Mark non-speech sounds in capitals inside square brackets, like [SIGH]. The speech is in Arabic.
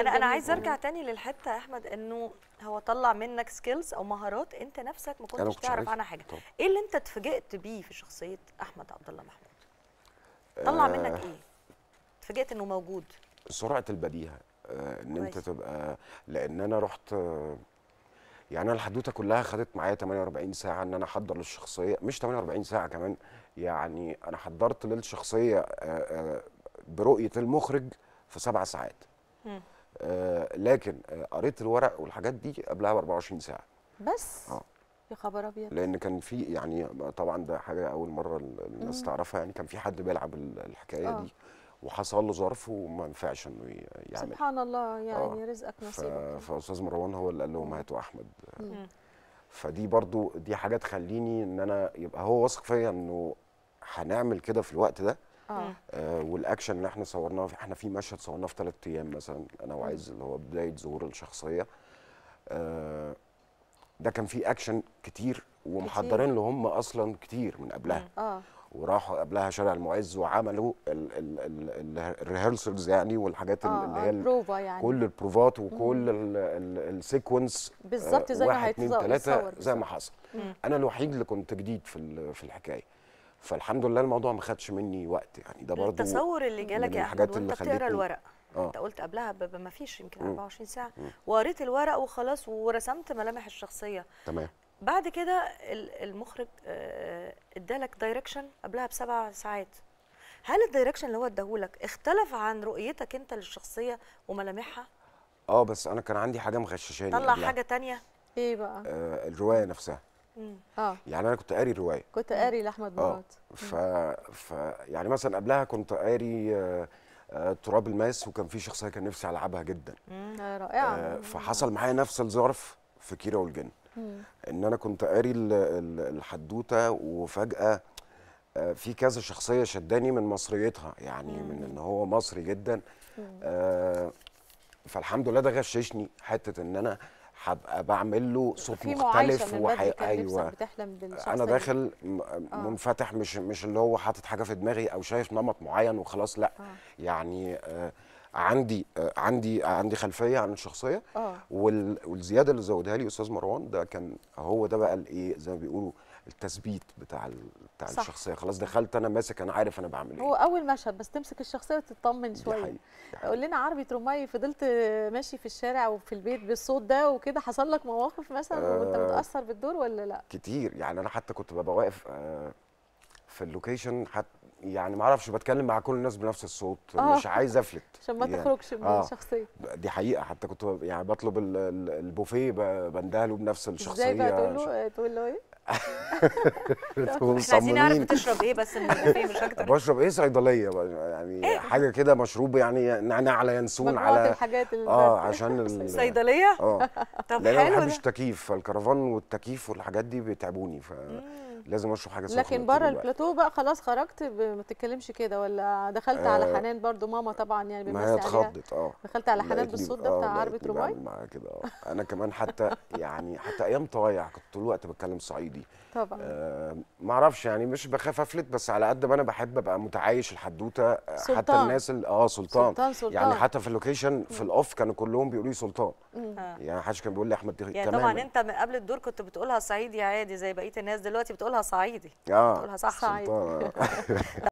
انا انا عايز ارجع تاني للحته يا احمد انه هو طلع منك سكيلز او مهارات انت نفسك ما كنتش تعرف عنها حاجه طب. ايه اللي انت اتفاجئت بيه في شخصيه احمد عبد الله محمود طلع آه منك ايه اتفاجئت انه موجود سرعه البديهه آه ان انت تبقى لان انا رحت يعني انا الحدوته كلها خدت معايا 48 ساعه ان انا احضر للشخصيه مش 48 ساعه كمان يعني انا حضرت للشخصيه آه، آه، برؤيه المخرج في سبع ساعات آه، لكن آه، قريت الورق والحاجات دي قبلها ب 24 ساعه بس اه يا خبر ابيض لان كان في يعني طبعا ده حاجه اول مره الناس تعرفها يعني كان في حد بيلعب الحكايه آه. دي وحصل له ظرف وما ينفعش انه يعمل سبحان الله يعني آه. رزقك نصيبك يعني. فاستاذ مروان هو اللي قال لهم هاتوا احمد مم. فدي برضو دي حاجه تخليني ان انا يبقى هو واثق فيا انه هنعمل كده في الوقت ده آه. آه والاكشن اللي احنا صورناه احنا في مشهد صورناه في ثلاث ايام مثلا انا وعز اللي هو بدايه ظهور الشخصيه آه ده كان فيه اكشن كتير ومحضرين له هم اصلا كتير من قبلها آه. وراحوا قبلها شارع المعز وعملوا الريهرسلز يعني والحاجات آه اللي آه، هي البروفا يعني كل البروفات وكل السيكونس بالظبط آه، زي ما هيتصور زي ما حصل انا الوحيد اللي كنت جديد في في الحكايه فالحمد لله الموضوع ما خدش مني وقت يعني ده برضه التصور اللي جالك يا احمد وانت بتقرا الورق آه. انت قلت قبلها ما فيش يمكن 24 ساعه وقريت الورق وخلاص ورسمت ملامح الشخصيه تمام بعد كده المخرج آه، ادالك دايركشن قبلها بسبع ساعات هل الدايركشن اللي هو اداهولك اختلف عن رؤيتك انت للشخصيه وملامحها اه بس انا كان عندي حاجه مغششاني طلع قبلها. حاجه تانية ايه بقى آه الروايه نفسها اه يعني انا كنت قاري روايه كنت قاري لاحمد اه. مراد آه. ف... ف يعني مثلا قبلها كنت قاري آه، آه، تراب الماس وكان في شخصيه كان نفسي العبها جدا رائعه فحصل معايا نفس الظرف في كيره والجن ان انا كنت قاري الحدوته وفجاه في كذا شخصيه شداني من مصريتها يعني مم. من ان هو مصري جدا آه فالحمد لله ده غششني حته ان انا هبقى بعمل له صوت مختلف وحي... ايوه انا داخل آه. منفتح مش مش اللي هو حاطط حاجه في دماغي او شايف نمط معين وخلاص لا آه. يعني آه عندي عندي عندي خلفيه عن الشخصيه آه. والزياده اللي زودها لي استاذ مروان ده كان هو ده بقى الايه زي ما بيقولوا التثبيت بتاع بتاع صح. الشخصيه خلاص دخلت انا ماسك انا عارف انا بعمل ايه هو اول مشهد بس تمسك الشخصيه وتطمن شويه قول لنا عربي ترمي فضلت ماشي في الشارع وفي البيت بالصوت ده وكده حصل لك مواقف مثلا آه وانت متاثر بالدور ولا لا كتير يعني انا حتى كنت ببقى واقف آه في اللوكيشن حتى يعني ما اعرفش بتكلم مع كل الناس بنفس الصوت آه. مش عايز افلت [LAUGHS] عشان ما يعني. تخرجش من آه. الشخصيه دي حقيقه حتى كنت يعني بطلب البوفيه بندهله بنفس الشخصيه ازاي بقى تقول له تقول له ايه [LAUGHS] احنا عايزين نعرف بتشرب ايه بس مش اكتر [LAUGHS] بشرب ايه صيدليه يعني إيه؟ حاجه كده مشروب يعني نعناع على ينسون على الحاجات اه عشان الصيدليه اه طب حلو انا بحبش تكييف فالكرفان والتكييف والحاجات دي بيتعبوني ف لازم اشرب حاجه سخنه لكن بره البلاتو بقى خلاص خرجت ما بتتكلمش كده ولا دخلت آه على حنان برضو ماما طبعا يعني ما عليها اتخضت اه دخلت على حنان بالصوت ده اه بتاع عربه رباعي معاها كده اه انا كمان حتى يعني حتى ايام طايع كنت طول الوقت بتكلم صعيدي طبعا آه ما اعرفش يعني مش بخاف افلت بس على قد ما انا بحب ابقى متعايش الحدوته آه، سلطان. حتى الناس اه سلطان. سلطان سلطان يعني حتى في اللوكيشن في الاوف كانوا كلهم بيقولوا لي سلطان آه. يعني حدش كان بيقول لي احمد يعني تماما يعني طبعا انت من قبل الدور كنت بتقولها صعيدي عادي زي بقيه الناس دلوقتي بتقولها بتقولها صعيدي اه بتقولها صح صعيدي [LAUGHS]